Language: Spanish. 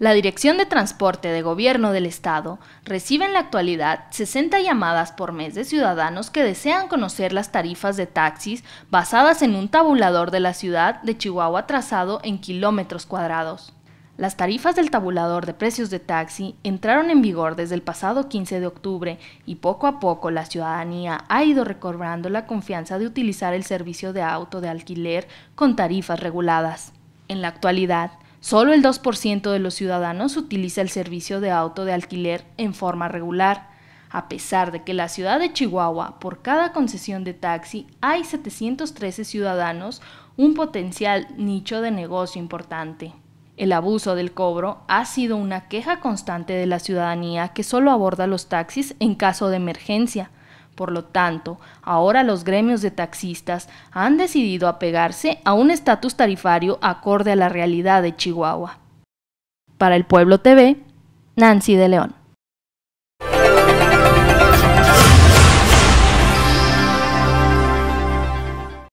La Dirección de Transporte de Gobierno del Estado recibe en la actualidad 60 llamadas por mes de ciudadanos que desean conocer las tarifas de taxis basadas en un tabulador de la ciudad de Chihuahua trazado en kilómetros cuadrados. Las tarifas del tabulador de precios de taxi entraron en vigor desde el pasado 15 de octubre y poco a poco la ciudadanía ha ido recobrando la confianza de utilizar el servicio de auto de alquiler con tarifas reguladas. En la actualidad, Solo el 2% de los ciudadanos utiliza el servicio de auto de alquiler en forma regular, a pesar de que la ciudad de Chihuahua, por cada concesión de taxi, hay 713 ciudadanos, un potencial nicho de negocio importante. El abuso del cobro ha sido una queja constante de la ciudadanía que solo aborda los taxis en caso de emergencia, por lo tanto, ahora los gremios de taxistas han decidido apegarse a un estatus tarifario acorde a la realidad de Chihuahua. Para el Pueblo TV, Nancy de León.